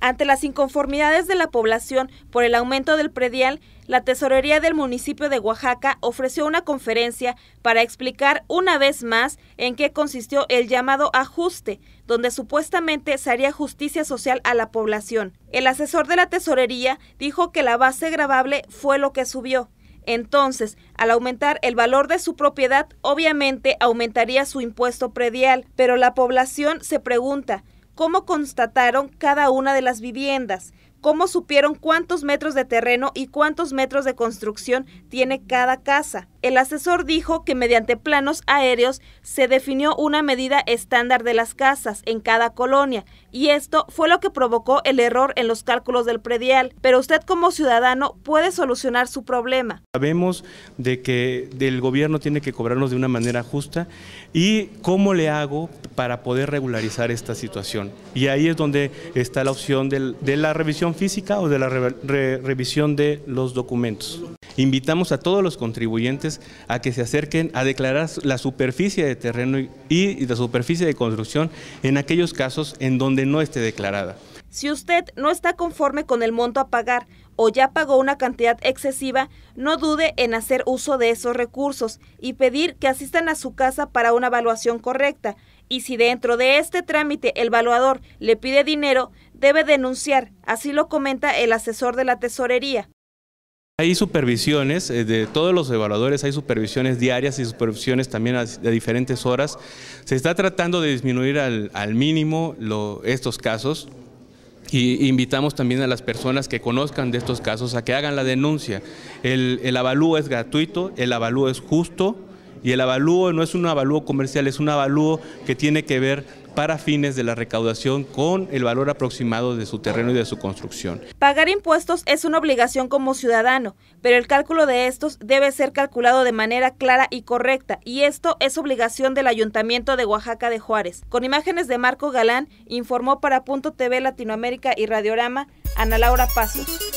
Ante las inconformidades de la población por el aumento del predial, la Tesorería del municipio de Oaxaca ofreció una conferencia para explicar una vez más en qué consistió el llamado ajuste, donde supuestamente se haría justicia social a la población. El asesor de la Tesorería dijo que la base gravable fue lo que subió. Entonces, al aumentar el valor de su propiedad, obviamente aumentaría su impuesto predial, pero la población se pregunta, cómo constataron cada una de las viviendas, cómo supieron cuántos metros de terreno y cuántos metros de construcción tiene cada casa. El asesor dijo que mediante planos aéreos se definió una medida estándar de las casas en cada colonia y esto fue lo que provocó el error en los cálculos del predial, pero usted como ciudadano puede solucionar su problema. Sabemos de que el gobierno tiene que cobrarnos de una manera justa y cómo le hago para poder regularizar esta situación. Y ahí es donde está la opción de la revisión física o de la revisión de los documentos. Invitamos a todos los contribuyentes a que se acerquen a declarar la superficie de terreno y la superficie de construcción en aquellos casos en donde no esté declarada. Si usted no está conforme con el monto a pagar o ya pagó una cantidad excesiva, no dude en hacer uso de esos recursos y pedir que asistan a su casa para una evaluación correcta y si dentro de este trámite el evaluador le pide dinero, debe denunciar, así lo comenta el asesor de la tesorería. Hay supervisiones, eh, de todos los evaluadores hay supervisiones diarias y supervisiones también a, diferentes horas. Se está tratando de disminuir al, mínimo estos casos. Y invitamos también a las personas que conozcan de estos casos a que hagan la denuncia. El, el avalúo es gratuito, el avalúo es justo, y el avalúo no es un avalúo comercial, es un avalúo que tiene que ver para fines de la recaudación con el valor aproximado de su terreno y de su construcción. Pagar impuestos es una obligación como ciudadano, pero el cálculo de estos debe ser calculado de manera clara y correcta, y esto es obligación del Ayuntamiento de Oaxaca de Juárez. Con imágenes de Marco Galán, informó para Punto TV Latinoamérica y Radiorama Ana Laura Pasos.